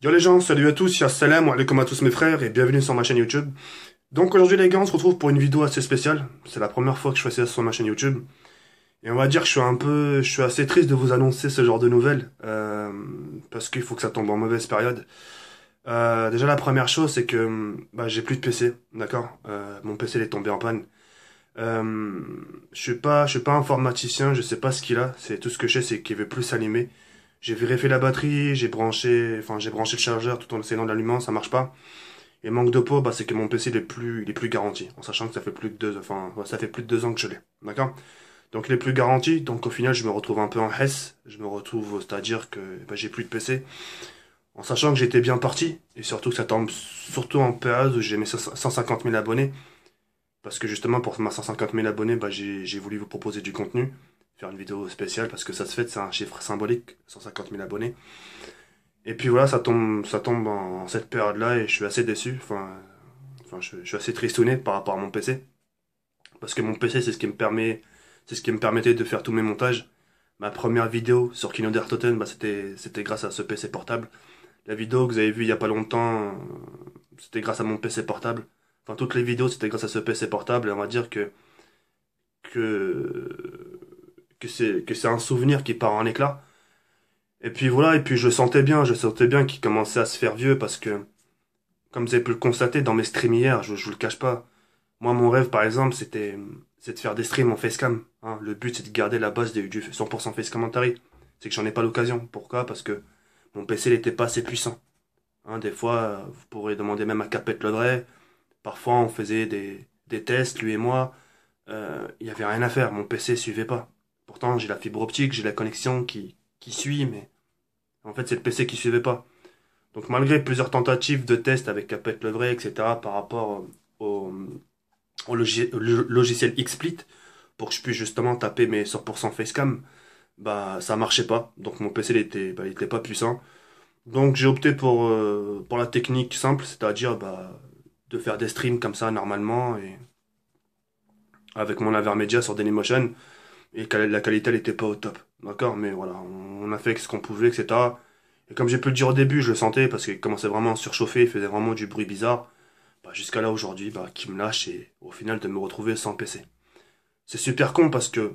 Yo les gens, salut à tous, ya salam, comme à tous mes frères et bienvenue sur ma chaîne YouTube. Donc aujourd'hui les gars, on se retrouve pour une vidéo assez spéciale. C'est la première fois que je fais ça sur ma chaîne YouTube. Et on va dire que je suis un peu, je suis assez triste de vous annoncer ce genre de nouvelles. Euh, parce qu'il faut que ça tombe en mauvaise période. Euh, déjà la première chose c'est que bah, j'ai plus de PC, d'accord euh, Mon PC est tombé en panne. je suis pas, je suis pas informaticien, je sais pas ce qu'il a. C'est tout ce que je sais, c'est qu'il veut plus s'animer j'ai vérifié la batterie, j'ai branché, enfin j'ai branché le chargeur tout en essayant de ça marche pas. Et manque de peau, bah, c'est que mon PC n'est plus, il est plus garanti, en sachant que ça fait plus de deux, enfin ça fait plus de deux ans que je l'ai, d'accord. Donc il est plus garanti, donc au final je me retrouve un peu en hess, je me retrouve, c'est-à-dire que bah, j'ai plus de PC, en sachant que j'étais bien parti, et surtout que ça tombe surtout en phase où j'ai mes 150 000 abonnés, parce que justement pour ma 150 000 abonnés, bah, j'ai voulu vous proposer du contenu faire une vidéo spéciale parce que ça se fait, c'est un chiffre symbolique, 150 000 abonnés. Et puis voilà, ça tombe, ça tombe en cette période-là et je suis assez déçu. Enfin, enfin je, suis assez tristouné par rapport à mon PC. Parce que mon PC, c'est ce qui me permet, c'est ce qui me permettait de faire tous mes montages. Ma première vidéo sur Kino der Toten, bah, c'était, c'était grâce à ce PC portable. La vidéo que vous avez vue il y a pas longtemps, c'était grâce à mon PC portable. Enfin, toutes les vidéos, c'était grâce à ce PC portable. Et on va dire que, que, que c'est que c'est un souvenir qui part en éclat. Et puis voilà, et puis je sentais bien, je sentais bien qu'il commençait à se faire vieux parce que, comme vous avez pu le constater dans mes streams hier, je, je vous le cache pas. Moi, mon rêve, par exemple, c'était, c'est de faire des streams en facecam. Hein. Le but, c'est de garder la base du 100% facecam commentary. C'est que j'en ai pas l'occasion. Pourquoi Parce que mon PC n'était pas assez puissant. Hein, des fois, vous pourrez demander même à Capet le Parfois, on faisait des, des tests, lui et moi. Euh, il y avait rien à faire. Mon PC suivait pas j'ai la fibre optique, j'ai la connexion qui, suit, mais en fait, c'est le PC qui suivait pas. Donc, malgré plusieurs tentatives de test avec Capet le etc., par rapport euh, au, logiciel XSplit, pour que je puisse justement taper mes 100% facecam, bah, ça marchait pas. Donc, mon PC, n'était bah, était, pas puissant. Donc, j'ai opté euh, pour, la technique simple, c'est-à-dire, bah, de faire des streams comme ça, normalement, et avec mon Avermedia sur Dailymotion et la qualité elle était pas au top. D'accord, mais voilà, on a fait ce qu'on pouvait, etc. Et comme j'ai pu le dire au début, je le sentais parce qu'il commençait vraiment à surchauffer, il faisait vraiment du bruit bizarre. Bah, jusqu'à là aujourd'hui, bah, qui me lâche et au final de me retrouver sans PC. C'est super con parce que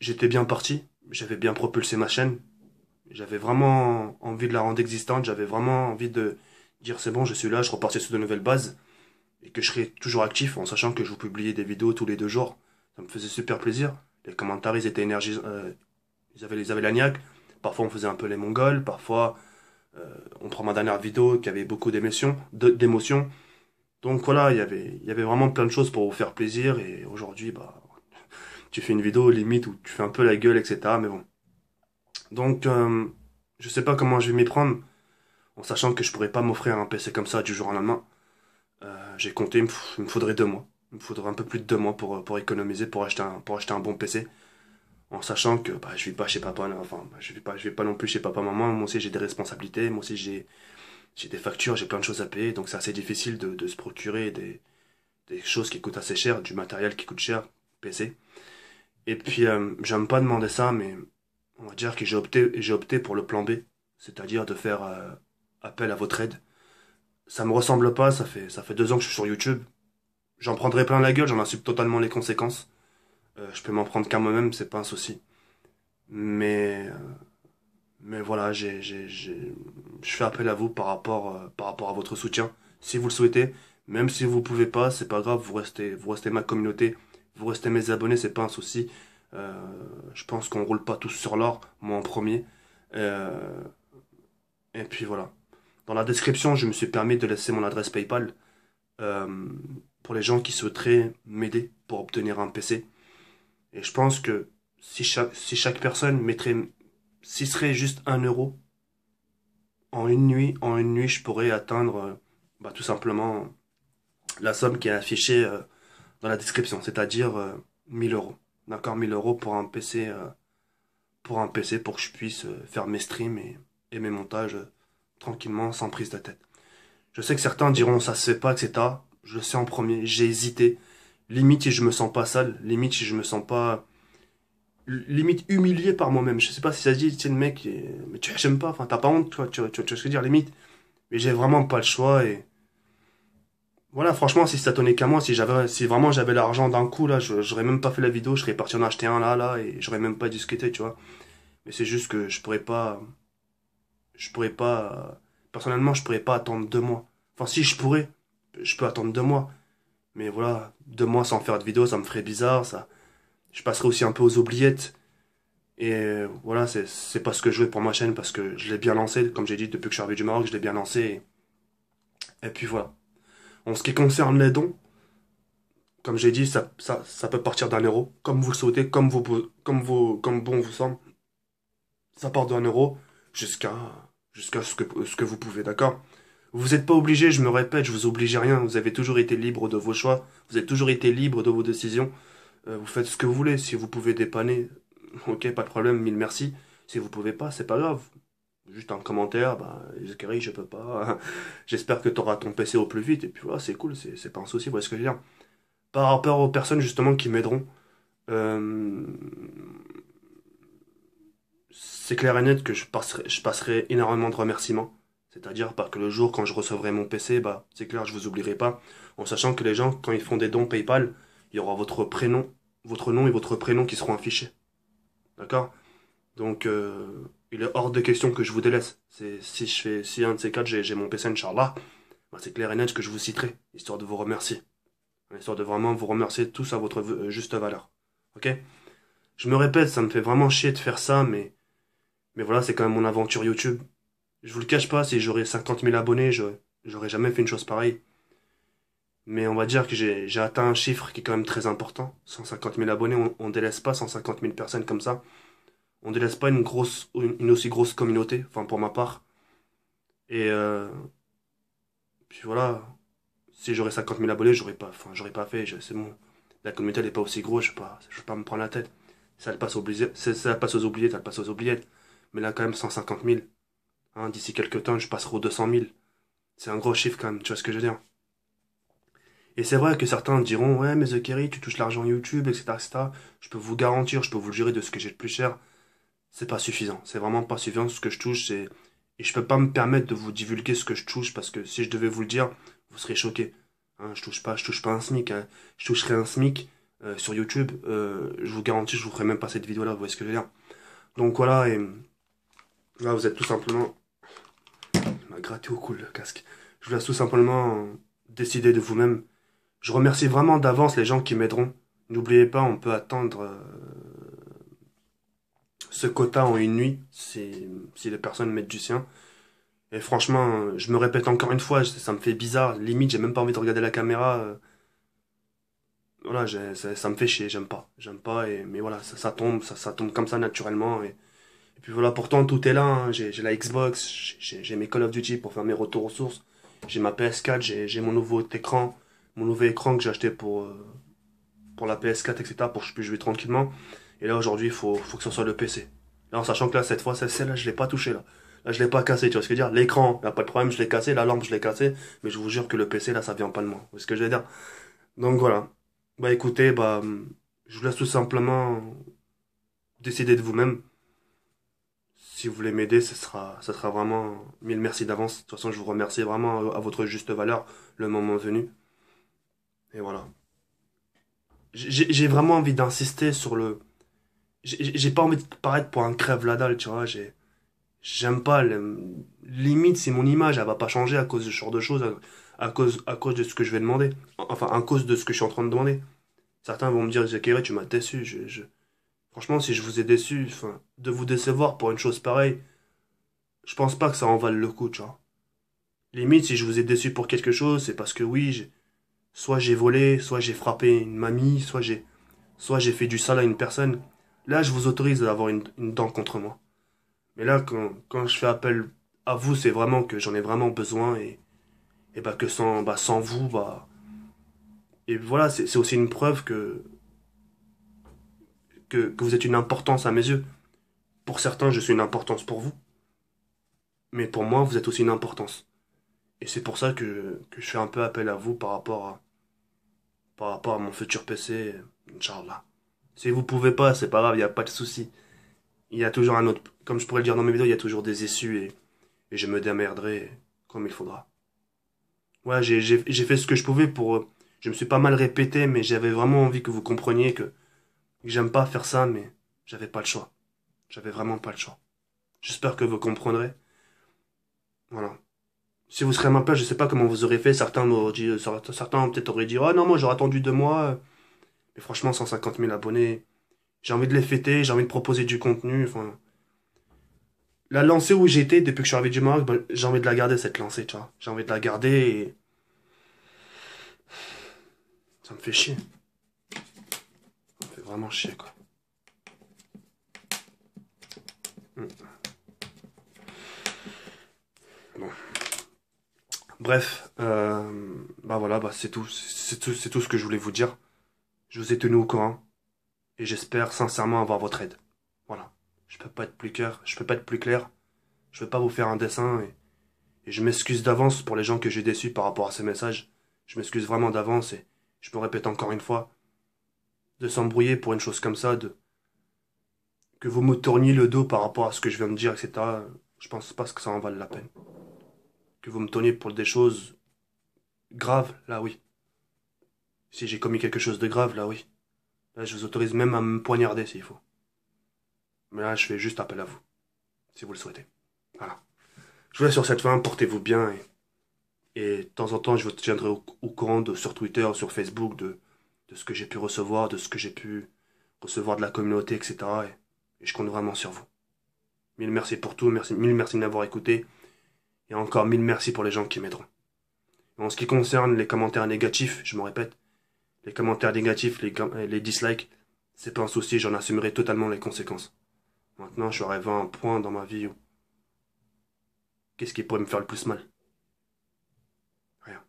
j'étais bien parti, j'avais bien propulsé ma chaîne, j'avais vraiment envie de la rendre existante, j'avais vraiment envie de dire c'est bon, je suis là, je repartais sur de nouvelles bases et que je serais toujours actif en sachant que je vous publiais des vidéos tous les deux jours. Ça me faisait super plaisir les commentaires, ils étaient énergisants. Euh, ils, avaient, ils la niaque. Parfois, on faisait un peu les Mongols. Parfois, euh, on prend ma dernière vidéo qui avait beaucoup d'émotions. Donc voilà, y il y avait vraiment plein de choses pour vous faire plaisir. Et aujourd'hui, bah, tu fais une vidéo limite où tu fais un peu la gueule, etc. Mais bon. Donc, je euh, je sais pas comment je vais m'y prendre. En sachant que je pourrais pas m'offrir un PC comme ça du jour au lendemain. j'ai compté, il me faudrait deux mois. Il me faudra un peu plus de deux mois pour, euh, pour économiser, pour acheter, un, pour acheter un bon PC. En sachant que bah, je vis pas chez papa, enfin, bah, je vis pas, je vis pas non plus chez papa, maman. Moi aussi, j'ai des responsabilités, moi aussi, j'ai, j'ai des factures, j'ai plein de choses à payer. Donc, c'est assez difficile de, de se procurer des, des choses qui coûtent assez cher, du matériel qui coûte cher, PC. Et puis, euh, j'aime pas demander ça, mais on va dire que j'ai opté, j'ai opté pour le plan B, c'est-à-dire de faire euh, appel à votre aide. Ça me ressemble pas, ça fait, ça fait deux ans que je suis sur YouTube, j'en prendrai plein la gueule, j'en assume totalement les conséquences. Euh, je peux m'en prendre qu'à moi-même, c'est pas un souci. Mais euh, mais voilà, j'ai je fais appel à vous par rapport euh, par rapport à votre soutien, si vous le souhaitez. Même si vous pouvez pas, c'est pas grave, vous restez vous restez ma communauté, vous restez mes abonnés, c'est pas un souci. je pense qu'on roule pas tous sur l'or, moi en premier. et puis voilà. Dans la description, je me suis permis de laisser mon adresse PayPal les gens qui souhaiteraient m'aider pour obtenir un PC. Et je pense que si chaque, chaque personne mettrait, si ce serait juste un euro, en une nuit, en une nuit, je pourrais atteindre euh, bah, tout simplement la somme qui est affichée euh, dans la description, c'est-à-dire 1000 euh, euros. D'accord, 1000 euros pour un PC, pour un PC, pour que je puisse faire mes streams et, mes montages tranquillement, sans prise de tête. Je sais que certains diront ça se fait pas, etc. Je sais en premier, j'ai hésité. Limite si je me sens pas sale, limite si je me sens pas limite humilié par moi-même. Je sais pas si ça se dit, tiens le mec, mais tu j'aime pas, enfin, t'as pas honte, tu tu, tu, ce que je veux dire, limite. Mais j'ai vraiment pas le choix et. Voilà, franchement, si ça tenait qu'à moi, si j'avais, si vraiment j'avais l'argent d'un coup, là, j'aurais même pas fait la vidéo, je serais parti en acheter un là, là, et j'aurais même pas skater, tu vois. Mais c'est juste que je pourrais pas. Je pourrais pas. Personnellement, je pourrais pas attendre deux mois. Enfin, si je pourrais, je peux attendre deux mois. Mais voilà, deux mois sans faire de vidéo, ça me ferait bizarre, ça. Je passerai aussi un peu aux oubliettes. Et voilà, c'est pas ce que je veux pour ma chaîne parce que je l'ai bien lancé, comme j'ai dit, depuis que je suis arrivé du Maroc, je l'ai bien lancé. Et, puis voilà. En ce qui concerne les dons, comme j'ai dit, ça, ça, ça, peut partir d'un euro, comme vous le souhaitez, comme, vous, comme, vous, comme bon vous semble. Ça part d'un euro jusqu'à jusqu'à ce que, ce que vous pouvez, d'accord vous n'êtes pas obligé, je me répète, je vous oblige rien. Vous avez toujours été libre de vos choix. Vous avez toujours été libre de vos décisions. Euh, vous faites ce que vous voulez. Si vous pouvez dépanner, ok, pas de problème, mille merci. Si vous pouvez pas, c'est pas grave. Juste un commentaire, bah, Zachary, je peux pas. J'espère que tu auras ton PC au plus vite. Et puis voilà, c'est cool, c'est pas un souci, voilà ce que je veux dire. Par rapport aux personnes justement qui m'aideront, euh, c'est clair et net que je passerai, je passerai énormément de remerciements c'est-à-dire parce que le jour quand je recevrai mon PC, bah, c'est clair, je vous oublierai pas. En sachant que les gens, quand ils font des dons PayPal, il y aura votre prénom, votre nom et votre prénom qui seront affichés. D'accord Donc, euh, il est hors de question que je vous délaisse. C'est, si je fais, si un de ces quatre, j'ai, mon PC, Inch'Allah, bah, c'est clair et net que je vous citerai, histoire de vous remercier. Histoire de vraiment vous remercier tous à votre euh, juste valeur. Ok Je me répète, ça me fait vraiment chier de faire ça, mais, mais voilà, c'est quand même mon aventure YouTube. Je vous le cache pas, si j'aurais 50 000 abonnés, j'aurais jamais fait une chose pareille. Mais on va dire que j'ai atteint un chiffre qui est quand même très important. 150 000 abonnés, on, ne délaisse pas 150 000 personnes comme ça. On délaisse pas une grosse, une, aussi grosse communauté, enfin pour ma part. Et euh, puis voilà, si j'aurais 50 000 abonnés, j'aurais pas, enfin j'aurais pas fait. C'est bon, la communauté n'est pas aussi grosse, je ne pas, je pas me prendre la tête. Ça passe aux oubliés, ça passe aux oubliés ça passe aux oubliettes. Mais là quand même 150 000. Hein, d'ici quelques temps, je passerai aux 200 000. C'est un gros chiffre quand même, tu vois ce que je veux dire. Et c'est vrai que certains diront Ouais, mais The tu touches l'argent YouTube, etc., Je peux vous garantir, je peux vous le jurer de ce que j'ai de plus cher. C'est pas suffisant. C'est vraiment pas suffisant ce que je touche. Et, je peux pas me permettre de vous divulguer ce que je touche parce que si je devais vous le dire, vous serez choqués. Hein, je touche pas, je touche pas un SMIC. Hein. Je toucherai un SMIC euh, sur YouTube. Euh, je vous garantis, je vous ferai même pas cette vidéo là. Vous voyez ce que je veux dire. Donc voilà, et là vous êtes tout simplement euh, gratter au cou le casque. Je vous laisse tout simplement décider de vous-même. Je remercie vraiment d'avance les gens qui m'aideront. N'oubliez pas, on peut attendre euh, ce quota en une nuit si, si les personnes mettent du sien. Et franchement, je me répète encore une fois, ça me fait bizarre. Limite, j'ai même pas envie de regarder la caméra. Euh. voilà, ça, me fait chier, j'aime pas. J'aime pas, et, mais voilà, ça, tombe, ça, tombe comme ça naturellement. Et, et puis voilà, pourtant tout est là. Hein. J'ai la Xbox, j'ai mes Call of Duty pour faire mes retours aux sources. J'ai ma PS4, j'ai mon nouveau écran, mon nouvel écran que j'ai acheté pour euh, pour la PS4, etc. pour que je puisse jouer tranquillement. Et là aujourd'hui, il faut, faut que ce soit le PC. Là, en sachant que là, cette fois, celle-là, je l'ai pas touché là. Là, je l'ai pas cassé, tu vois ce que je veux dire L'écran, a pas de problème, je l'ai cassé, la lampe, je l'ai cassé, mais je vous jure que le PC, là, ça vient pas de moi. Vous ce que je veux dire Donc voilà. Bah écoutez, bah, je vous laisse tout simplement décider de vous-même si vous voulez m'aider, ce sera, ça sera vraiment mille merci d'avance. De toute façon, je vous remercie vraiment euh, à, votre juste valeur le moment venu. Et voilà. J'ai vraiment envie d'insister sur le. J'ai pas envie de paraître pour un crève la dalle, tu vois. J'aime pas. Limite, c'est mon image, elle va pas changer à cause de ce genre de choses, à, cause, à cause de ce que je vais demander. Enfin, à cause de ce que je suis en train de demander. Certains vont me dire, Zachary, tu m'as déçu. je Franchement, si je vous ai déçu, enfin, de vous décevoir pour une chose pareille, je pense pas que ça en vale le coup, tu vois. Limite, si je vous ai déçu pour quelque chose, c'est parce que oui, soit j'ai volé, soit j'ai frappé une mamie, soit j'ai soit j'ai fait du sale à une personne. Là, je vous autorise à avoir une, dent contre moi. Mais là, quand, je fais appel à vous, c'est vraiment que j'en ai vraiment besoin et, et bah que sans, bah sans vous, bah. Et voilà, c'est aussi une preuve que que, vous êtes une importance à mes yeux. Pour certains, je suis une importance pour vous. Mais pour moi, vous êtes aussi une importance. Et c'est pour ça que, je fais un peu appel à vous par rapport à, par rapport à mon futur PC, Inch'Allah. Si vous pouvez pas, c'est pas grave, il n'y a pas de souci. Il y a toujours un autre, comme je pourrais le dire dans mes vidéos, il y a toujours des issues et, et je me démerderai comme il faudra. Ouais, j'ai fait ce que je pouvais pour, euh, je me suis pas mal répété, mais j'avais vraiment envie que vous compreniez que, j'aime pas faire ça, mais j'avais pas le choix. J'avais vraiment pas le choix. J'espère que vous comprendrez. Voilà. Si vous serez à ma place, je sais pas comment vous aurez fait. Certains m'auraient dit, euh, certains peut-être auraient dit, oh non, moi j'aurais attendu deux mois. Mais franchement, 150 000 abonnés, j'ai envie de les fêter, j'ai envie de proposer du contenu. Enfin, la lancée où j'étais depuis que je suis arrivé du Maroc, ben, j'ai envie de la garder cette lancée, tu vois. J'ai envie de la garder et ça me fait chier vraiment chier quoi. Hmm. Bref, euh, bah voilà, bah c'est tout, c'est tout, c'est tout ce que je voulais vous dire. Je vous ai tenu au courant et j'espère sincèrement avoir votre aide. Voilà, je peux pas être plus clair, je peux pas être plus clair. Je peux pas vous faire un dessin et, je m'excuse d'avance pour les gens que j'ai déçus par rapport à ces messages. Je m'excuse vraiment d'avance et je me répète encore une fois, de s'embrouiller pour une chose comme ça, de que vous me tourniez le dos par rapport à ce que je viens de dire, etc. Je pense pas que ça en vale la peine. Que vous me tourniez pour des choses graves, là oui. Si j'ai commis quelque chose de grave, là oui. Là, je vous autorise même à me poignarder s'il faut. Mais là, je fais juste appel à vous, si vous le souhaitez. Voilà. Je vous laisse sur cette fin, portez-vous bien et, et de temps en temps, je vous tiendrai au, au courant de, sur Twitter, sur Facebook, de, de ce que j'ai pu recevoir, de ce que j'ai pu recevoir de la communauté, etc. Et, je compte vraiment sur vous. Mille merci pour tout, merci, mille merci de m'avoir écouté, et encore mille merci pour les gens qui m'aideront. En ce qui concerne les commentaires négatifs, je me répète, les commentaires négatifs, les, euh, dislikes, c'est pas un souci, j'en assumerai totalement les conséquences. Maintenant, je suis arrivé à un point dans ma vie où... Qu'est-ce qui pourrait me faire le plus mal Rien.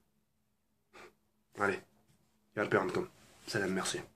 Allez, y a le Salam, merci.